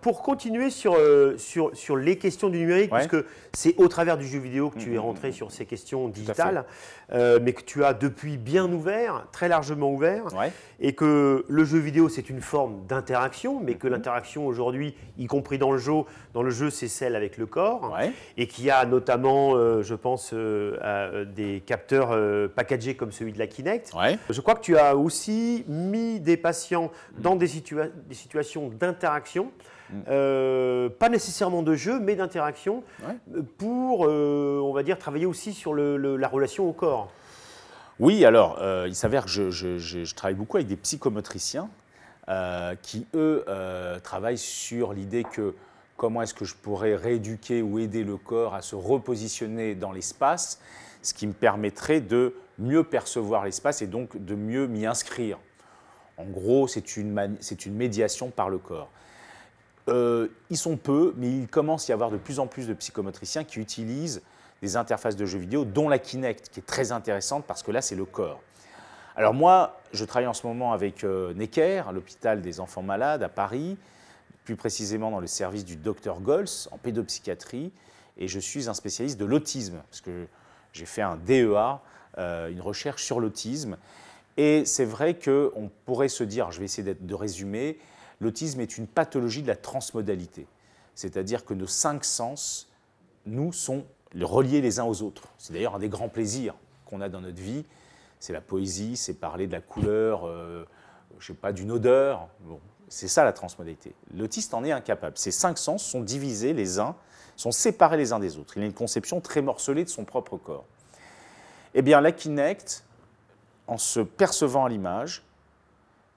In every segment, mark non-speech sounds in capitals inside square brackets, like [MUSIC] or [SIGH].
pour continuer sur, euh, sur, sur les questions du numérique, puisque c'est au travers du jeu vidéo que tu es mm-hmm. rentré sur ces questions digitales, euh, mais que tu as depuis bien ouvert, très largement ouvert, et que le jeu vidéo, c'est une forme d'interaction, mais que mm-hmm. l'interaction aujourd'hui, y compris dans le jeu, dans le jeu, c'est celle avec le corps, et et qui a notamment, euh, je pense, des capteurs packagés comme celui de la Kinect. Je crois que tu as aussi mis des patients dans des situations d'interaction. Euh, pas nécessairement de jeu, mais d'interaction, pour, euh, on va dire, travailler aussi sur la relation au corps. Oui, alors, euh, il s'avère que je, travaille beaucoup avec des psychomotriciens qui, eux, travaillent sur l'idée que comment est-ce que je pourrais rééduquer ou aider le corps à se repositionner dans l'espace, ce qui me permettrait de mieux percevoir l'espace et donc de mieux m'y inscrire. En gros, c'est une médiation par le corps. Euh, ils sont peu, mais il commence à y avoir de plus en plus de psychomotriciens qui utilisent des interfaces de jeux vidéo, dont la Kinect, qui est très intéressante parce que là, c'est le corps. Alors moi, je travaille en ce moment avec euh, Necker, l'hôpital des enfants malades à Paris, plus précisément dans le service du docteur Gols en pédopsychiatrie, et je suis un spécialiste de l'autisme, parce que j'ai fait un DEA, euh, une recherche sur l'autisme. Et c'est vrai qu'on pourrait se dire, je vais essayer de résumer, l'autisme est une pathologie de la transmodalité. C'est-à-dire que nos cinq sens, nous, sont reliés les uns aux autres. C'est d'ailleurs un des grands plaisirs qu'on a dans notre vie. C'est la poésie, c'est parler de la couleur, je euh, je sais pas, d'une odeur. Bon, c'est ça la transmodalité. L'autiste en est incapable. Ses cinq sens sont divisés les uns, sont séparés les uns des autres. Il a une conception très morcelée de son propre corps. Eh bien, la en se percevant à l'image,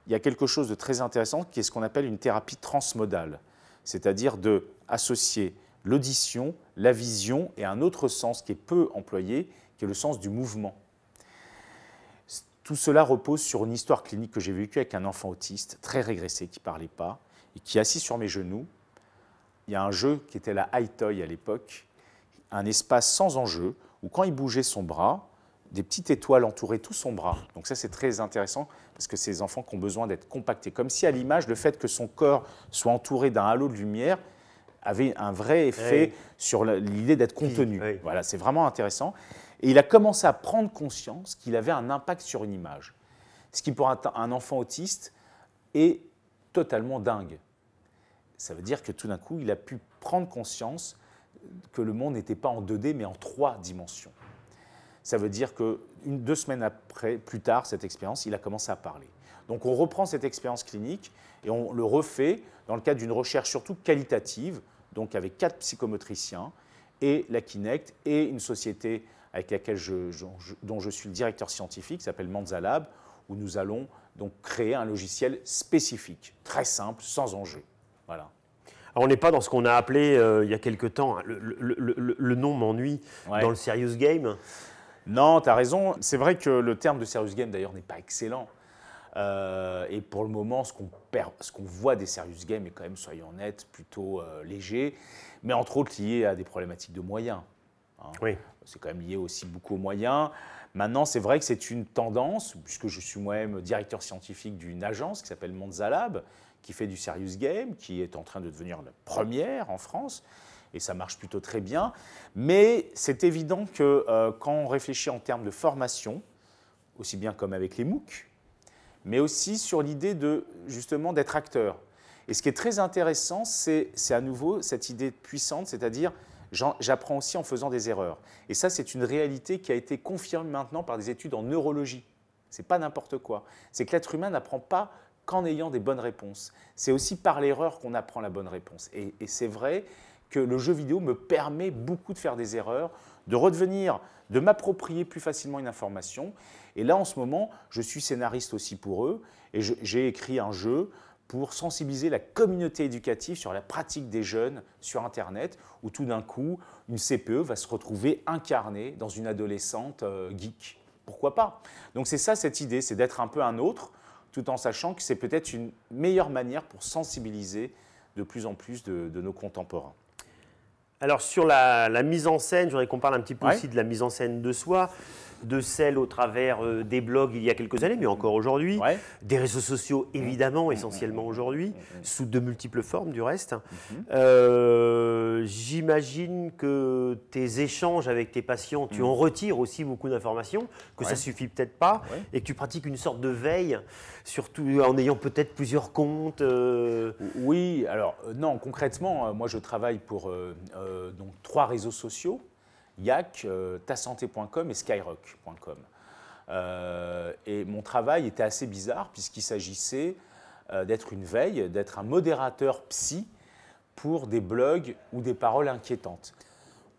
il y a quelque chose de très intéressant qui est ce qu'on appelle une thérapie transmodale, c'est-à-dire de associer l'audition, la vision et un autre sens qui est peu employé, qui est le sens du mouvement. Tout cela repose sur une histoire clinique que j'ai vécue avec un enfant autiste très régressé qui ne parlait pas et qui assis sur mes genoux. Il y a un jeu qui était la high toy à l'époque, un espace sans enjeu où quand il bougeait son bras, des petites étoiles entouraient tout son bras. Donc ça, c'est très intéressant parce que ces enfants qui ont besoin d'être compactés. Comme si à l'image, le fait que son corps soit entouré d'un halo de lumière avait un vrai effet sur l'idée d'être contenu. Voilà, c'est vraiment intéressant. Et il a commencé à prendre conscience qu'il avait un impact sur une image. Ce qui, pour un enfant autiste, est totalement dingue. Ça veut dire que tout d'un coup, il a pu prendre conscience que le monde n'était pas en 2D, mais en trois dimensions ça veut dire que une, deux semaines après, plus tard, cette expérience, il a commencé à parler. Donc on reprend cette expérience clinique et on le refait dans le cadre d'une recherche surtout qualitative, donc avec quatre psychomotriciens et la Kinect et une société avec laquelle je, dont je suis le directeur scientifique, s'appelle Manzalab, où nous allons donc créer un logiciel spécifique, très simple, sans enjeu. Voilà. on n'est pas dans ce qu'on a appelé euh, il y a quelque temps, hein, le, nom m'ennuie, dans le serious game. Non, tu as raison. C'est vrai que le terme de serious game, d'ailleurs, n'est pas excellent. Euh, et pour le moment, ce qu'on voit des serious games est quand même, soyons honnêtes, plutôt euh, léger, mais entre autres lié à des problématiques de moyens. Hein. Oui. C'est quand même lié aussi beaucoup aux moyens. Maintenant, c'est vrai que c'est une tendance, puisque je suis moi-même directeur scientifique d'une agence qui s'appelle Monzalab, qui fait du serious game, qui est en train de devenir la première en France et ça marche plutôt très bien. Mais c'est évident que euh, quand on réfléchit en termes de formation, aussi bien comme avec les MOOC, mais aussi sur l'idée de justement d'être acteur. Et ce qui est très intéressant, c'est à nouveau cette idée puissante, c'est-à-dire j'apprends aussi en faisant des erreurs. Et ça, c'est une réalité qui a été confirmée maintenant par des études en neurologie. C'est pas n'importe quoi. C'est que l'être humain n'apprend pas qu'en ayant des bonnes réponses. C'est aussi par l'erreur qu'on apprend la bonne réponse. et c'est vrai, que le jeu vidéo me permet beaucoup de faire des erreurs, de redevenir, de m'approprier plus facilement une information. Et là, en ce moment, je suis scénariste aussi pour eux et j'ai écrit un jeu pour sensibiliser la communauté éducative sur la pratique des jeunes sur Internet, où tout d'un coup, une CPE va se retrouver incarnée dans une adolescente euh, geek. Pourquoi pas Donc c'est ça cette idée, c'est d'être un peu un autre, tout en sachant que c'est peut-être une meilleure manière pour sensibiliser de plus en plus de nos contemporains. Alors sur la, mise en scène, j'aimerais qu'on parle un petit peu aussi de la mise en scène de soi de celle au travers euh, des blogs il y a quelques années, mais encore aujourd'hui, des réseaux sociaux mmh. évidemment, mmh, mmh, essentiellement aujourd'hui, sous de multiples formes du reste. Euh, j'imagine que tes échanges avec tes patients, tu en retires aussi beaucoup d'informations, que ça suffit peut-être pas, et que tu pratiques une sorte de veille, surtout en ayant peut-être plusieurs comptes. Euh. Oui, alors non, concrètement, moi je travaille pour donc trois réseaux sociaux. Yak, tasanté.com et skyrock.com. Euh, et mon travail était assez bizarre puisqu'il s'agissait euh, d'être une veille, d'être un modérateur psy pour des blogs ou des paroles inquiétantes.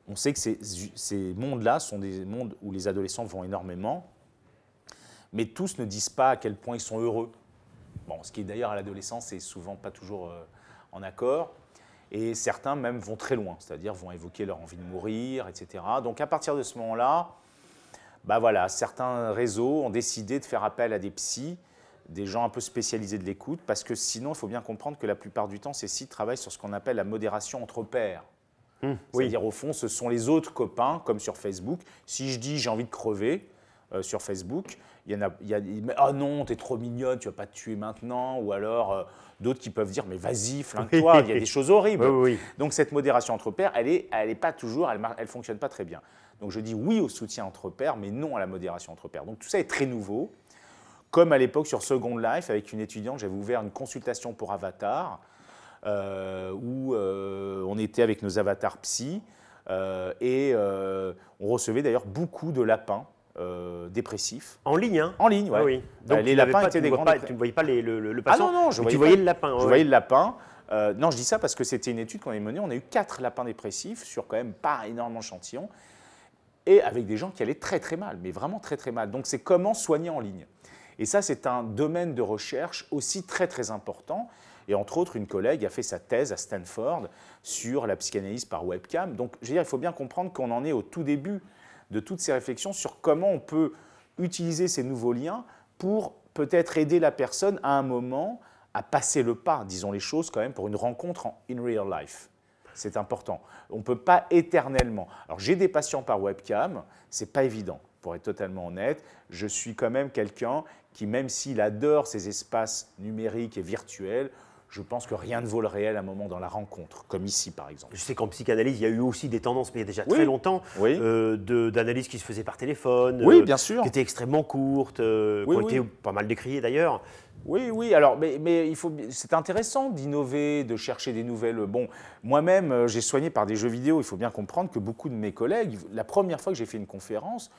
On sait que ces, mondes-là sont des mondes où les adolescents vont énormément, mais tous ne disent pas à quel point ils sont heureux. Bon, ce qui est d'ailleurs à l'adolescence c'est souvent pas toujours euh, en accord. Et certains même vont très loin, c'est-à-dire vont évoquer leur envie de mourir, etc. Donc à partir de ce moment-là, bah voilà, certains réseaux ont décidé de faire appel à des psys, des gens un peu spécialisés de l'écoute, parce que sinon, il faut bien comprendre que la plupart du temps, ces sites travaillent sur ce qu'on appelle la modération entre pairs. Mmh, c'est-à-dire, au fond, ce sont les autres copains, comme sur Facebook. Si je dis j'ai envie de crever, euh, sur Facebook. Il y en a, il y a ah oh non, t'es trop mignonne, tu vas pas te tuer maintenant. Ou alors euh, d'autres qui peuvent dire, mais vas-y, flingue-toi, il y a des choses horribles. Donc cette modération entre pairs, elle est, elle est pas toujours, elle, elle fonctionne pas très bien. Donc je dis oui au soutien entre pairs, mais non à la modération entre pairs. Donc tout ça est très nouveau. Comme à l'époque sur Second Life, avec une étudiante, j'avais ouvert une consultation pour Avatar, euh, où on était avec nos avatars psy. et on recevait d'ailleurs beaucoup de lapins euh, dépressif. En ligne, hein En ligne, ah oui. Donc bah, les lapins tu ne voyais pas le, le, Ah non, non, je voyais le lapin. Je voyais le lapin. Euh, non, je dis ça parce que c'était une étude qu'on avait menée. On a eu quatre lapins dépressifs sur quand même pas énormément d'échantillons et avec des gens qui allaient très très mal, mais vraiment très très mal. Donc c'est comment soigner en ligne. Et ça, c'est un domaine de recherche aussi très très important. Et entre autres, une collègue a fait sa thèse à Stanford sur la psychanalyse par webcam. Donc, je veux dire, il faut bien comprendre qu'on en est au tout début de toutes ces réflexions sur comment on peut utiliser ces nouveaux liens pour peut-être aider la personne à un moment à passer le pas, disons les choses quand même, pour une rencontre en in real life. C'est important. On ne peut pas éternellement. Alors j'ai des patients par webcam, c'est pas évident. Pour être totalement honnête, je suis quand même quelqu'un qui, même s'il adore ces espaces numériques et virtuels, je pense que rien ne vaut le réel à un moment dans la rencontre, comme ici par exemple. Je sais qu'en psychanalyse, il y a eu aussi des tendances, mais il y a déjà très longtemps, euh, d'analyses qui se faisaient par téléphone, euh, qui étaient extrêmement courtes, euh, qui ont été pas mal décriées d'ailleurs. Oui, oui. Alors, mais, mais c'est intéressant d'innover, de chercher des nouvelles. Bon, moi-même, j'ai soigné par des jeux vidéo. Il faut bien comprendre que beaucoup de mes collègues, la première fois que j'ai fait une conférence,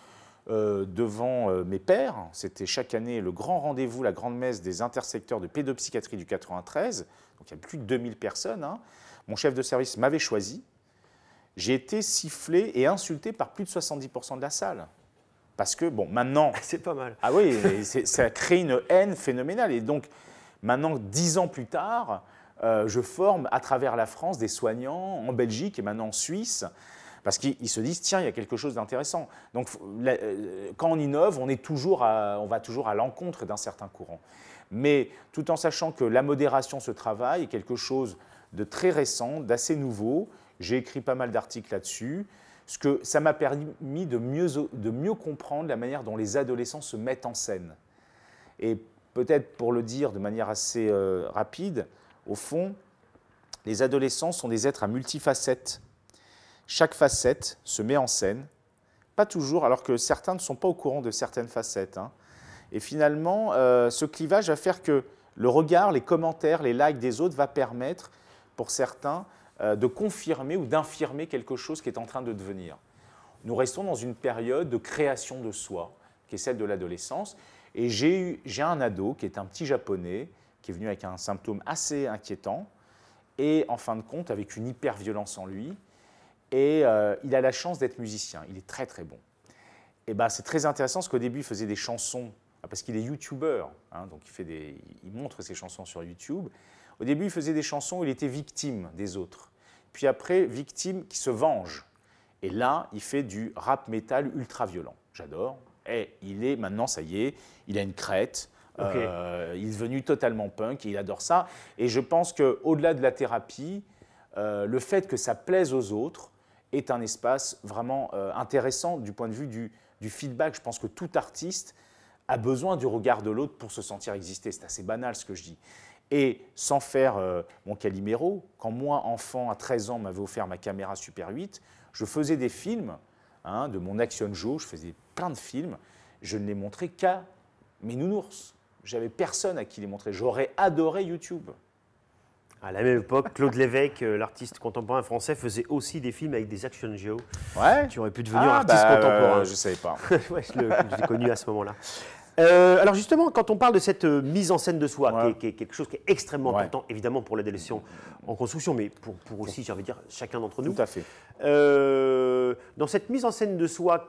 euh, devant euh, mes pères. C'était chaque année le grand rendez-vous, la grande messe des intersecteurs de pédopsychiatrie du 93. Donc il y a plus de 2000 personnes. Hein. Mon chef de service m'avait choisi. J'ai été sifflé et insulté par plus de 70% de la salle. Parce que, bon, maintenant. [LAUGHS] C'est pas mal. Ah oui, ça crée une haine phénoménale. Et donc, maintenant, dix ans plus tard, euh, je forme à travers la France des soignants en Belgique et maintenant en Suisse parce qu'ils se disent, tiens, il y a quelque chose d'intéressant. Donc euh, quand on innove, on, est toujours on va toujours à l'encontre d'un certain courant. Mais tout en sachant que la modération ce travail, est quelque chose de très récent, d'assez nouveau, j'ai écrit pas mal d'articles là-dessus. Ce que ça m'a permis de mieux, de mieux comprendre la manière dont les adolescents se mettent en scène. Et peut-être pour le dire de manière assez euh, rapide, au fond, les adolescents sont des êtres à multifacettes chaque facette se met en scène, pas toujours, alors que certains ne sont pas au courant de certaines facettes. Hein. Et finalement, euh, ce clivage va faire que le regard, les commentaires, les likes des autres va permettre, pour certains, euh, de confirmer ou d'infirmer quelque chose qui est en train de devenir. Nous restons dans une période de création de soi, qui est celle de l'adolescence. Et j'ai un ado qui est un petit japonais, qui est venu avec un symptôme assez inquiétant, et en fin de compte, avec une hyperviolence en lui, et euh, il a la chance d'être musicien, il est très très bon. Et ben, c'est très intéressant parce qu'au début, il faisait des chansons, ah, parce qu'il est YouTuber. Hein, donc il, fait il montre ses chansons sur YouTube. Au début, il faisait des chansons où il était victime des autres. Puis après, victime qui se venge. Et là, il fait du rap métal ultra violent. J'adore. Et il est maintenant, ça y est, il a une crête. Euh, il est devenu totalement punk et il adore ça. Et je pense qu'au-delà de la thérapie, euh, le fait que ça plaise aux autres, est un espace vraiment euh, intéressant du point de vue du, feedback. Je pense que tout artiste a besoin du regard de l'autre pour se sentir exister. C'est assez banal ce que je dis. Et sans faire euh, mon Calimero, quand moi, enfant, à 13 ans, m'avait offert ma caméra Super 8, je faisais des films hein, de mon Action Joe, je faisais plein de films. Je ne les montrais qu'à mes nounours. J'avais personne à qui les montrer. J'aurais adoré YouTube. À la même époque, Claude Lévesque, euh, l'artiste contemporain français, faisait aussi des films avec des action geo. Ouais. Tu aurais pu devenir un ah, artiste bah, contemporain. je ne savais pas. [LAUGHS] ouais, je l'ai connu à ce moment-là. Euh, alors justement, quand on parle de cette euh, mise en scène de soi, qui, est, quelque chose qui est extrêmement important, évidemment pour la l'adolescent en construction, mais pour, pour aussi, j'ai envie de dire, chacun d'entre nous. Tout à fait. dans cette mise en scène de soi,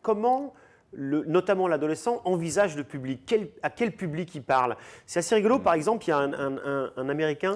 comment notamment l'adolescent, envisage le public, à quel public il parle. C'est assez rigolo, mm. par exemple, il y a un, Américain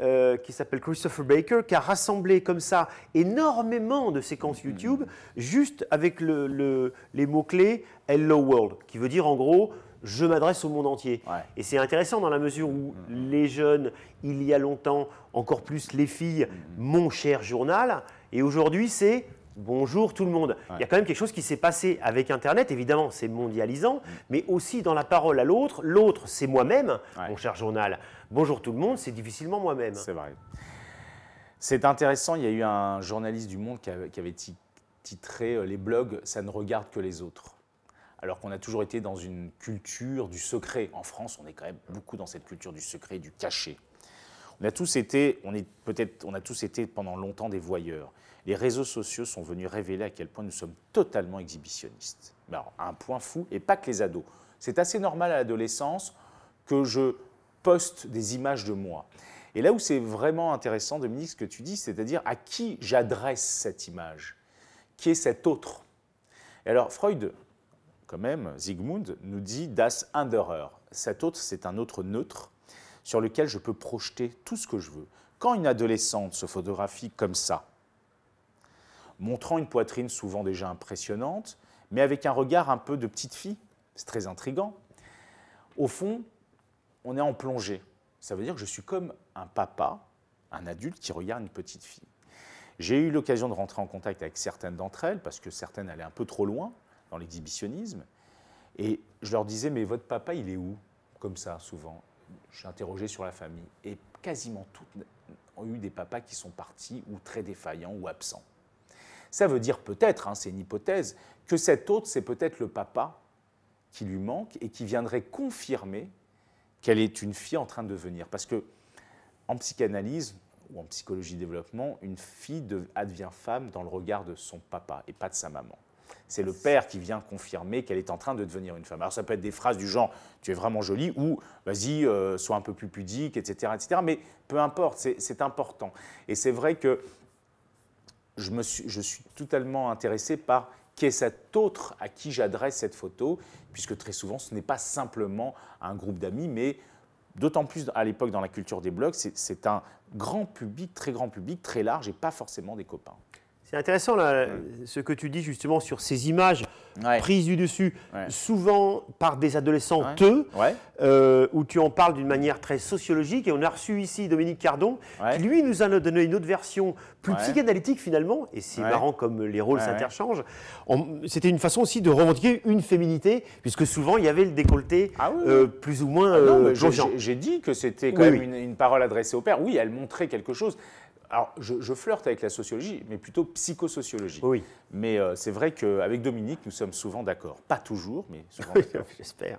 euh, qui s'appelle Christopher Baker, qui a rassemblé comme ça énormément de séquences mm. YouTube, juste avec les mots-clés Hello World, qui veut dire en gros je m'adresse au monde entier. Et c'est intéressant dans la mesure où mm. les jeunes, il y a longtemps, encore plus les filles, mon cher journal, et aujourd'hui c'est Bonjour tout le monde. Il y a quand même quelque chose qui s'est passé avec Internet. Évidemment, c'est mondialisant, mm. mais aussi dans la parole à l'autre. L'autre, c'est moi-même, mon cher journal. Bonjour tout le monde, c'est difficilement moi-même. C'est vrai. C'est intéressant. Il y a eu un journaliste du Monde qui avait, titré euh, Les blogs, ça ne regarde que les autres. Alors qu'on a toujours été dans une culture du secret. En France, on est quand même beaucoup dans cette culture du secret, du caché. On a tous été, on est peut-être, on a tous été pendant longtemps des voyeurs les réseaux sociaux sont venus révéler à quel point nous sommes totalement exhibitionnistes. alors, un point fou, et pas que les ados. C'est assez normal à l'adolescence que je poste des images de moi. Et là où c'est vraiment intéressant, Dominique, ce que tu dis, c'est-à-dire à qui j'adresse cette image, qui est cet autre. Et alors, Freud, quand même, Sigmund, nous dit Das Anderer. Cet autre, c'est un autre neutre sur lequel je peux projeter tout ce que je veux. Quand une adolescente se photographie comme ça, montrant une poitrine souvent déjà impressionnante, mais avec un regard un peu de petite fille. C'est très intrigant. Au fond, on est en plongée. Ça veut dire que je suis comme un papa, un adulte qui regarde une petite fille. J'ai eu l'occasion de rentrer en contact avec certaines d'entre elles, parce que certaines allaient un peu trop loin dans l'exhibitionnisme. Et je leur disais, mais votre papa, il est où Comme ça, souvent. Je interrogé sur la famille. Et quasiment toutes ont eu des papas qui sont partis ou très défaillants ou absents. Ça veut dire peut-être, hein, c'est une hypothèse, que cet autre, c'est peut-être le papa qui lui manque et qui viendrait confirmer qu'elle est une fille en train de devenir. Parce que en psychanalyse ou en psychologie développement, une fille devient femme dans le regard de son papa et pas de sa maman. C'est le père qui vient confirmer qu'elle est en train de devenir une femme. Alors ça peut être des phrases du genre tu es vraiment jolie ou vas-y euh, sois un peu plus pudique, etc., etc. Mais peu importe, c'est important. Et c'est vrai que je, suis, suis totalement intéressé par qui est cet autre à qui j'adresse cette photo, puisque très souvent ce n'est pas simplement un groupe d'amis, mais d'autant plus à l'époque dans la culture des blogs, c'est un grand public, très grand public, très large et pas forcément des copains. C'est intéressant là, ce que tu dis justement sur ces images prises du dessus, souvent par des adolescents teux, où tu en parles d'une manière très sociologique. Et on a reçu ici Dominique Cardon, qui lui nous a donné une autre version plus psychanalytique finalement. Et c'est marrant comme les rôles s'interchangent. C'était une façon aussi de revendiquer une féminité, puisque souvent il y avait le décolleté ah euh, plus ou moins. Ah, euh, J'ai dit que c'était quand même Une, une, parole adressée au père. Oui, elle montrait quelque chose alors je, flirte avec la sociologie, mais plutôt psychosociologie. Oui. Mais euh, c'est vrai qu'avec Dominique, nous sommes souvent d'accord. Pas toujours, mais souvent [LAUGHS] J'espère.